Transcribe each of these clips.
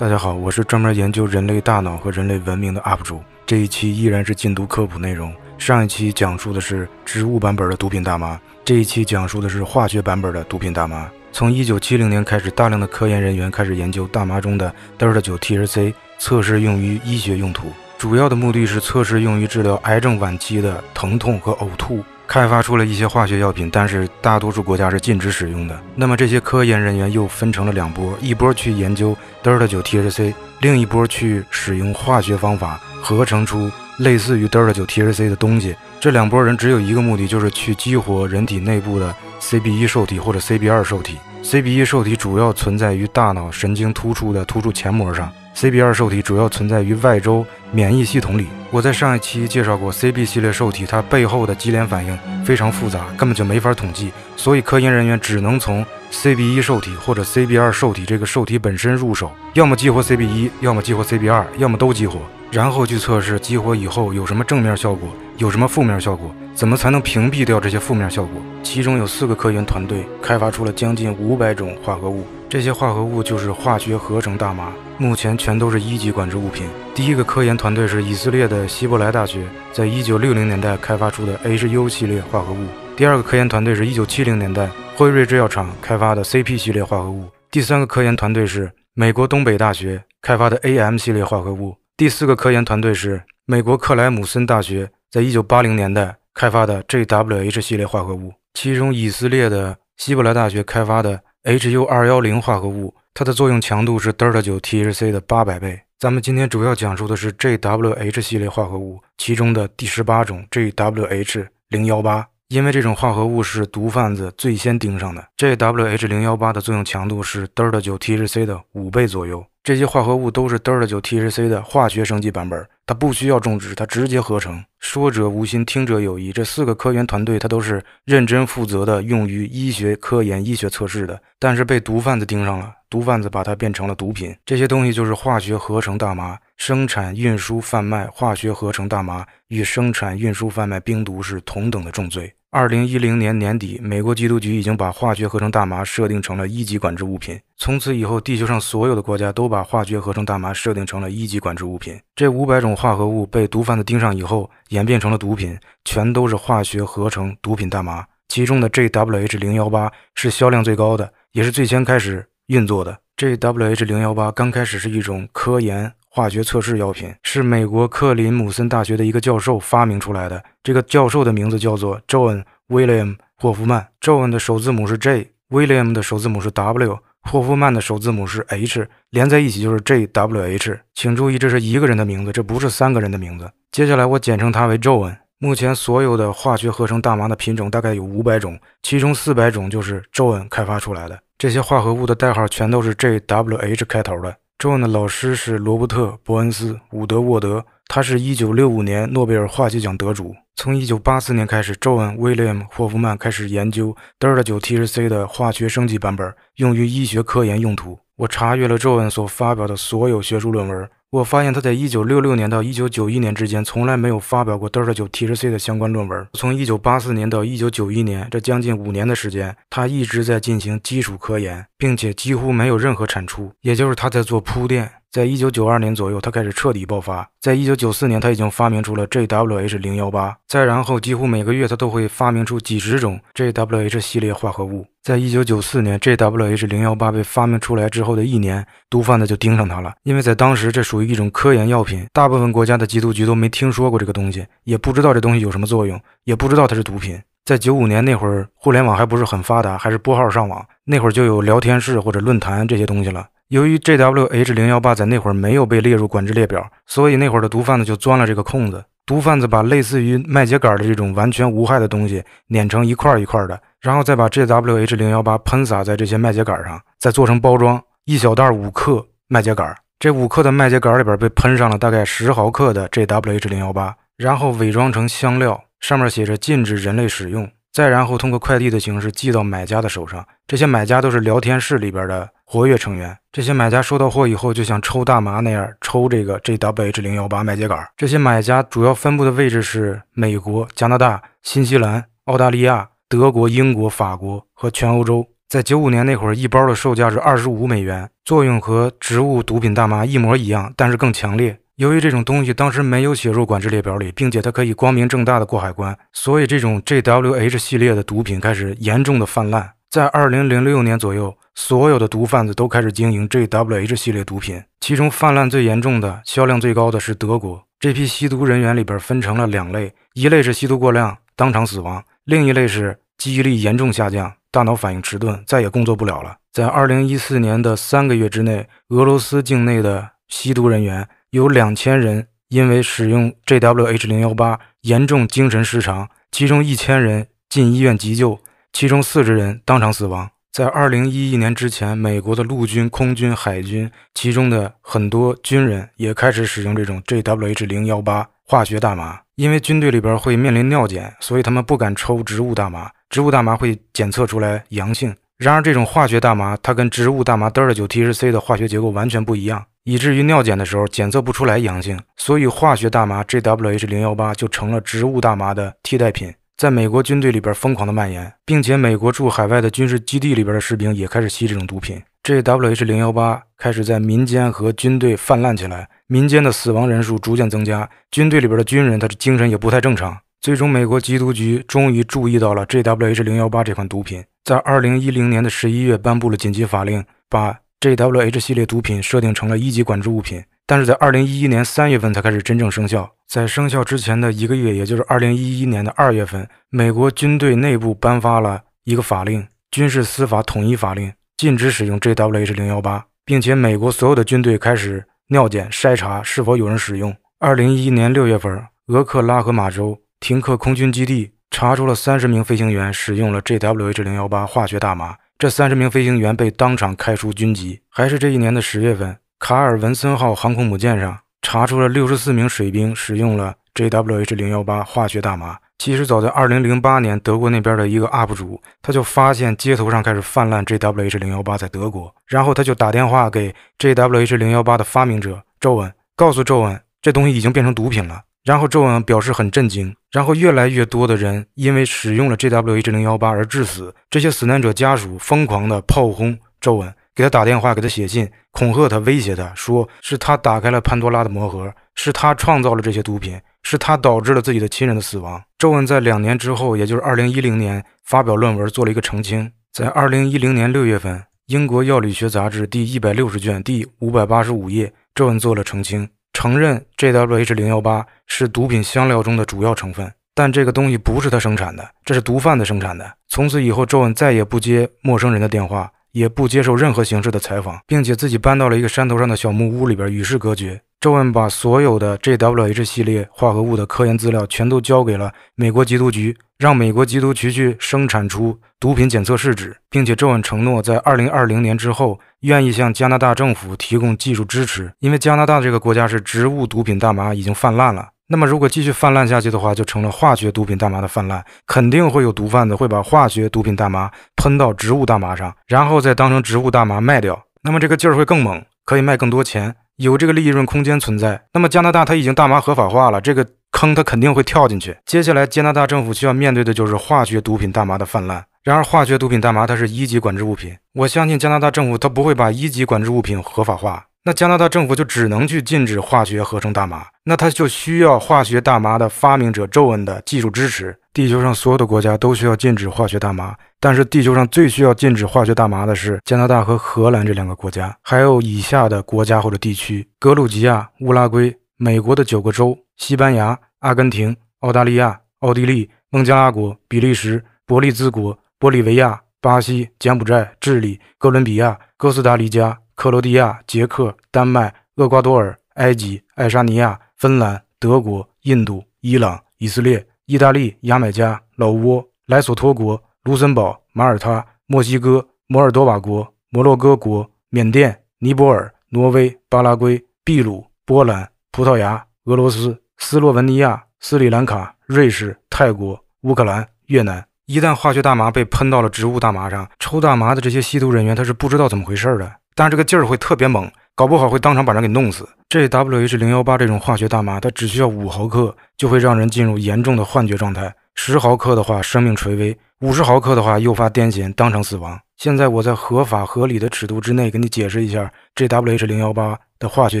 大家好，我是专门研究人类大脑和人类文明的 UP 主。这一期依然是禁毒科普内容。上一期讲述的是植物版本的毒品大麻，这一期讲述的是化学版本的毒品大麻。从一九七零年开始，大量的科研人员开始研究大麻中的 delta 九 t r c 测试用于医学用途，主要的目的是测试用于治疗癌症晚期的疼痛和呕吐。开发出了一些化学药品，但是大多数国家是禁止使用的。那么这些科研人员又分成了两波，一波去研究 d e 塔 t a 9 THC，另一波去使用化学方法合成出类似于 d e 塔 t a 9 THC 的东西。这两波人只有一个目的，就是去激活人体内部的 CB1 受体或者 CB2 受体。CB1 受体主要存在于大脑神经突触的突触前膜上，CB2 受体主要存在于外周。免疫系统里，我在上一期介绍过 CB 系列受体，它背后的级联反应非常复杂，根本就没法统计，所以科研人员只能从 CB1 受体或者 CB2 受体这个受体本身入手，要么激活 CB1，要么激活 CB2，要么都激活，然后去测试激活以后有什么正面效果，有什么负面效果，怎么才能屏蔽掉这些负面效果？其中有四个科研团队开发出了将近五百种化合物。这些化合物就是化学合成大麻，目前全都是一级管制物品。第一个科研团队是以色列的希伯来大学，在一九六零年代开发出的 HU 系列化合物；第二个科研团队是一九七零年代辉瑞制药厂开发的 CP 系列化合物；第三个科研团队是美国东北大学开发的 AM 系列化合物；第四个科研团队是美国克莱姆森大学在一九八零年代开发的 JWH 系列化合物。其中，以色列的希伯来大学开发的。HU 二幺零化合物，它的作用强度是塔9 t h c 的八百倍。咱们今天主要讲述的是 JWH 系列化合物，其中的第十八种 JWH 零幺八，因为这种化合物是毒贩子最先盯上的。JWH 零幺八的作用强度是塔9 t h c 的五倍左右。这些化合物都是塔9 t h c 的化学升级版本。它不需要种植，它直接合成。说者无心，听者有意。这四个科研团队，它都是认真负责的，用于医学科研、医学测试的。但是被毒贩子盯上了，毒贩子把它变成了毒品。这些东西就是化学合成大麻，生产、运输、贩卖化学合成大麻与生产、运输、贩卖冰毒是同等的重罪。二零一零年年底，美国缉毒局已经把化学合成大麻设定成了一级管制物品。从此以后，地球上所有的国家都把化学合成大麻设定成了一级管制物品。这五百种化合物被毒贩子盯上以后，演变成了毒品，全都是化学合成毒品大麻。其中的 JWH 零幺八是销量最高的，也是最先开始运作的。JWH 零幺八刚开始是一种科研。化学测试药品是美国克林姆森大学的一个教授发明出来的。这个教授的名字叫做 John William 霍夫曼。John 的首字母是 J，William 的首字母是 w 霍夫曼的首字母是 H，连在一起就是 JWH。请注意，这是一个人的名字，这不是三个人的名字。接下来我简称他为 John。目前所有的化学合成大麻的品种大概有五百种，其中四百种就是 John 开发出来的。这些化合物的代号全都是 JWH 开头的。John 的老师是罗伯特·伯恩斯·伍德沃德，他是一九六五年诺贝尔化学奖得主。从一九八四年开始，周恩威廉·霍夫曼开始研究德尔九 TSC 的化学升级版本，用于医学科研用途。我查阅了周恩所发表的所有学术论文，我发现他在一九六六年到一九九一年之间从来没有发表过德尔九 T 十 C 的相关论文。从一九八四年到一九九一年，这将近五年的时间，他一直在进行基础科研，并且几乎没有任何产出，也就是他在做铺垫。在一九九二年左右，他开始彻底爆发。在一九九四年，他已经发明出了 JWH 零幺八，再然后几乎每个月他都会发明出几十种 JWH 系列化合物。在一九九四年，JWH 零幺八被发明出来之后的一年，毒贩子就盯上它了。因为在当时，这属于一种科研药品，大部分国家的缉毒局都没听说过这个东西，也不知道这东西有什么作用，也不知道它是毒品。在九五年那会儿，互联网还不是很发达，还是拨号上网，那会儿就有聊天室或者论坛这些东西了。由于 JWH 零幺八在那会儿没有被列入管制列表，所以那会儿的毒贩子就钻了这个空子。毒贩子把类似于麦秸秆的这种完全无害的东西碾成一块一块的。然后再把 JWH 零幺八喷洒在这些麦秸秆上，再做成包装，一小袋五克麦秸秆，这五克的麦秸秆里边被喷上了大概十毫克的 JWH 零幺八，然后伪装成香料，上面写着禁止人类使用，再然后通过快递的形式寄到买家的手上。这些买家都是聊天室里边的活跃成员。这些买家收到货以后，就像抽大麻那样抽这个 JWH 零幺八麦秸秆。这些买家主要分布的位置是美国、加拿大、新西兰、澳大利亚。德国、英国、法国和全欧洲，在九五年那会儿，一包的售价是二十五美元，作用和植物毒品大麻一模一样，但是更强烈。由于这种东西当时没有写入管制列表里，并且它可以光明正大的过海关，所以这种 JWH 系列的毒品开始严重的泛滥。在二零零六年左右，所有的毒贩子都开始经营 JWH 系列毒品，其中泛滥最严重的、销量最高的是德国。这批吸毒人员里边分成了两类，一类是吸毒过量当场死亡。另一类是记忆力严重下降，大脑反应迟钝，再也工作不了了。在二零一四年的三个月之内，俄罗斯境内的吸毒人员有两千人因为使用 JWH 零幺八严重精神失常，其中一千人进医院急救，其中四十人当场死亡。在二零一一年之前，美国的陆军、空军、海军其中的很多军人也开始使用这种 JWH 零幺八化学大麻。因为军队里边会面临尿检，所以他们不敢抽植物大麻。植物大麻会检测出来阳性。然而，这种化学大麻它跟植物大麻德尔九 T 十 C 的化学结构完全不一样，以至于尿检的时候检测不出来阳性。所以，化学大麻 JWH 零幺八就成了植物大麻的替代品。在美国军队里边疯狂的蔓延，并且美国驻海外的军事基地里边的士兵也开始吸这种毒品。JWH 零幺八开始在民间和军队泛滥起来，民间的死亡人数逐渐增加，军队里边的军人他的精神也不太正常。最终，美国缉毒局终于注意到了 JWH 零幺八这款毒品，在二零一零年的十一月颁布了紧急法令，把 JWH 系列毒品设定成了一级管制物品。但是在二零一一年三月份才开始真正生效。在生效之前的一个月，也就是二零一一年的二月份，美国军队内部颁发了一个法令——军事司法统一法令，禁止使用 JWH 零幺八，并且美国所有的军队开始尿检筛查是否有人使用。二零一一年六月份，俄克拉荷马州停克空军基地查出了三十名飞行员使用了 JWH 零幺八化学大麻，这三十名飞行员被当场开除军籍。还是这一年的十月份。卡尔文森号航空母舰上查出了六十四名水兵使用了 JWH 零幺八化学大麻。其实早在二零零八年，德国那边的一个 UP 主他就发现街头上开始泛滥 JWH 零幺八，在德国，然后他就打电话给 JWH 零幺八的发明者周恩，告诉周恩这东西已经变成毒品了。然后周恩表示很震惊。然后越来越多的人因为使用了 JWH 零幺八而致死，这些死难者家属疯狂的炮轰周恩。给他打电话，给他写信，恐吓他，威胁他，说是他打开了潘多拉的魔盒，是他创造了这些毒品，是他导致了自己的亲人的死亡。周恩在两年之后，也就是二零一零年，发表论文做了一个澄清。在二零一零年六月份，《英国药理学杂志》第一百六十卷第五百八十五页，周恩做了澄清，承认 JWH 零幺八是毒品香料中的主要成分，但这个东西不是他生产的，这是毒贩子生产的。从此以后，周恩再也不接陌生人的电话。也不接受任何形式的采访，并且自己搬到了一个山头上的小木屋里边，与世隔绝。周恩把所有的 JWH 系列化合物的科研资料全都交给了美国缉毒局，让美国缉毒局去生产出毒品检测试纸，并且周恩承诺在二零二零年之后，愿意向加拿大政府提供技术支持，因为加拿大这个国家是植物毒品大麻已经泛滥了。那么，如果继续泛滥下去的话，就成了化学毒品大麻的泛滥，肯定会有毒贩子会把化学毒品大麻喷到植物大麻上，然后再当成植物大麻卖掉。那么这个劲儿会更猛，可以卖更多钱，有这个利润空间存在。那么加拿大它已经大麻合法化了，这个坑它肯定会跳进去。接下来加拿大政府需要面对的就是化学毒品大麻的泛滥。然而，化学毒品大麻它是一级管制物品，我相信加拿大政府它不会把一级管制物品合法化。那加拿大政府就只能去禁止化学合成大麻，那他就需要化学大麻的发明者周恩的技术支持。地球上所有的国家都需要禁止化学大麻，但是地球上最需要禁止化学大麻的是加拿大和荷兰这两个国家，还有以下的国家或者地区：格鲁吉亚、乌拉圭、美国的九个州、西班牙、阿根廷、澳大利亚、奥地利、孟加拉国、比利时、伯利兹国、玻利维亚、巴西、柬埔寨、智利、哥伦比亚。哥斯达黎加、克罗地亚、捷克、丹麦、厄瓜多尔、埃及、爱沙尼亚、芬兰、德国、印度、伊朗、以色列、意大利、牙买加、老挝、莱索托国、卢森堡、马耳他、墨西哥、摩尔多瓦国、摩洛哥国、缅甸、尼泊尔、挪威、巴拉圭、秘鲁、波兰、葡萄牙、俄罗斯、斯洛文尼亚、斯里兰卡、瑞士、泰国、乌克兰、越南。一旦化学大麻被喷到了植物大麻上，抽大麻的这些吸毒人员他是不知道怎么回事的，但是这个劲儿会特别猛，搞不好会当场把人给弄死。JWH 零幺八这种化学大麻，它只需要五毫克就会让人进入严重的幻觉状态，十毫克的话生命垂危，五十毫克的话诱发癫痫，当场死亡。现在我在合法合理的尺度之内给你解释一下 JWH 零幺八的化学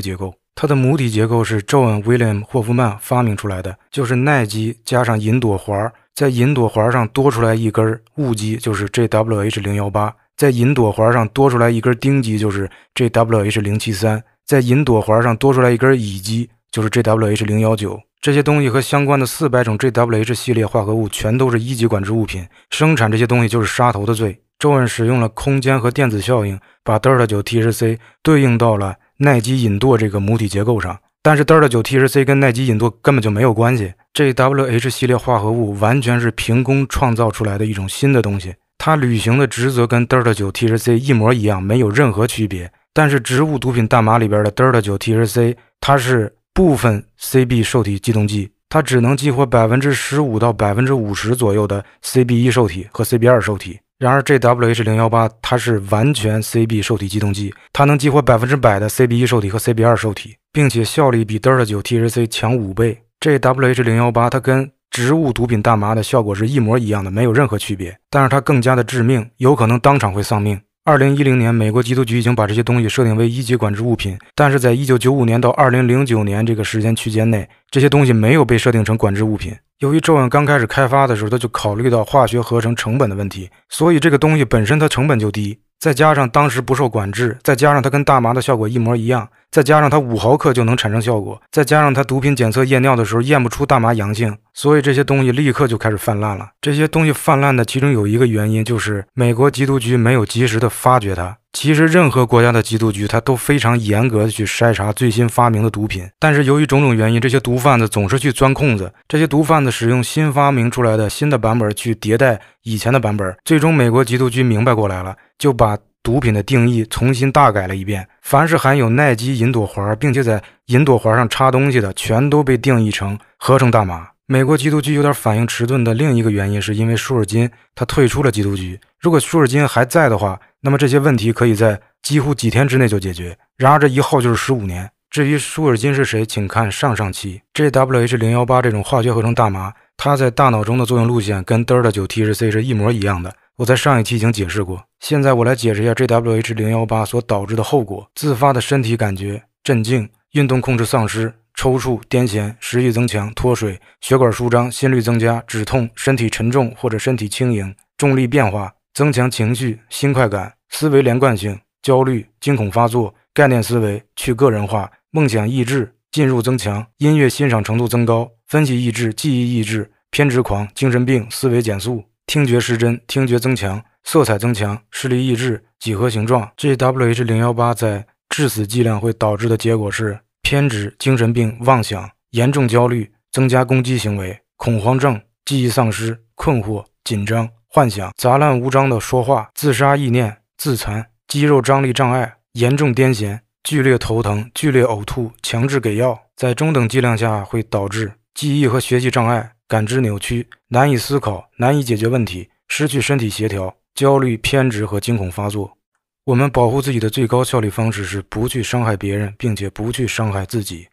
结构，它的母体结构是 John William 霍夫曼发明出来的，就是耐基加上银朵环儿。在银朵环上多出来一根雾基，就是 JWH 零幺八；在银朵环上多出来一根丁基，就是 JWH 零七三；在银朵环上多出来一根乙基，就是 JWH 零幺九。这些东西和相关的四百种 JWH 系列化合物全都是一级管制物品，生产这些东西就是杀头的罪。周恩使用了空间和电子效应，把塔九 T 十 C 对应到了耐基引舵这个母体结构上，但是塔九 T 十 C 跟耐基引舵根本就没有关系。JWH 系列化合物完全是凭空创造出来的一种新的东西，它履行的职责跟 Δ9-THC 一模一样，没有任何区别。但是植物毒品大麻里边的 Δ9-THC，它是部分 CB 受体激动剂，它只能激活百分之十五到百分之五十左右的 CB1 受体和 CB2 受体。然而 JWH 零幺八，它是完全 CB 受体激动剂，它能激活百分之百的 CB1 受体和 CB2 受体，并且效力比 Delta 9 t h c 强五倍。这 W H 零幺八，它跟植物毒品大麻的效果是一模一样的，没有任何区别，但是它更加的致命，有可能当场会丧命。二零一零年，美国缉毒局已经把这些东西设定为一级管制物品，但是在一九九五年到二零零九年这个时间区间内，这些东西没有被设定成管制物品。由于咒种刚开始开发的时候，它就考虑到化学合成成本的问题，所以这个东西本身它成本就低。再加上当时不受管制，再加上它跟大麻的效果一模一样，再加上它五毫克就能产生效果，再加上它毒品检测验尿的时候验不出大麻阳性，所以这些东西立刻就开始泛滥了。这些东西泛滥的其中有一个原因就是美国缉毒局没有及时的发觉它。其实任何国家的缉毒局它都非常严格的去筛查最新发明的毒品，但是由于种种原因，这些毒贩子总是去钻空子。这些毒贩子使用新发明出来的新的版本去迭代以前的版本，最终美国缉毒局明白过来了。就把毒品的定义重新大改了一遍。凡是含有耐基银朵环，并且在银朵环上插东西的，全都被定义成合成大麻。美国缉毒局有点反应迟钝的另一个原因，是因为舒尔金他退出了缉毒局。如果舒尔金还在的话，那么这些问题可以在几乎几天之内就解决。然而这一耗就是十五年。至于舒尔金是谁，请看上上期。JWH 零幺八这种化学合成大麻，它在大脑中的作用路线跟德尔九 TSC 是一模一样的。我在上一期已经解释过，现在我来解释一下 JWH 零幺八所导致的后果：自发的身体感觉、镇静、运动控制丧失、抽搐、癫痫、食欲增强、脱水、血管舒张、心率增加、止痛、身体沉重或者身体轻盈、重力变化、增强情绪、新快感、思维连贯性、焦虑、惊恐发作、概念思维、去个人化、梦想抑制、进入增强、音乐欣赏程度增高、分析抑制、记忆抑制、偏执狂、精神病、思维减速。听觉失真、听觉增强、色彩增强、视力抑制、几何形状。GWH 零幺八在致死剂量会导致的结果是偏执、精神病、妄想、严重焦虑、增加攻击行为、恐慌症、记忆丧失、困惑、紧张、幻想、杂乱无章的说话、自杀意念、自残、肌肉张力障碍、严重癫痫、剧烈头疼、剧烈呕吐、强制给药。在中等剂量下会导致记忆和学习障碍。感知扭曲，难以思考，难以解决问题，失去身体协调，焦虑、偏执和惊恐发作。我们保护自己的最高效率方式是不去伤害别人，并且不去伤害自己。